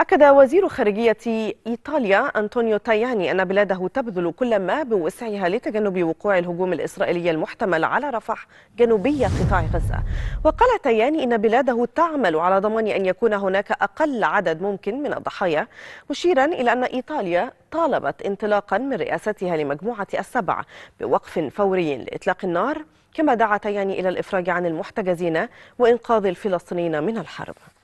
أكد وزير خارجية إيطاليا أنطونيو تاياني أن بلاده تبذل كل ما بوسعها لتجنب وقوع الهجوم الإسرائيلي المحتمل على رفح جنوبي قطاع غزة وقال تاياني أن بلاده تعمل على ضمان أن يكون هناك أقل عدد ممكن من الضحايا مشيرا إلى أن إيطاليا طالبت انطلاقا من رئاستها لمجموعة السبع بوقف فوري لإطلاق النار كما دعا تاياني إلى الإفراج عن المحتجزين وإنقاذ الفلسطينيين من الحرب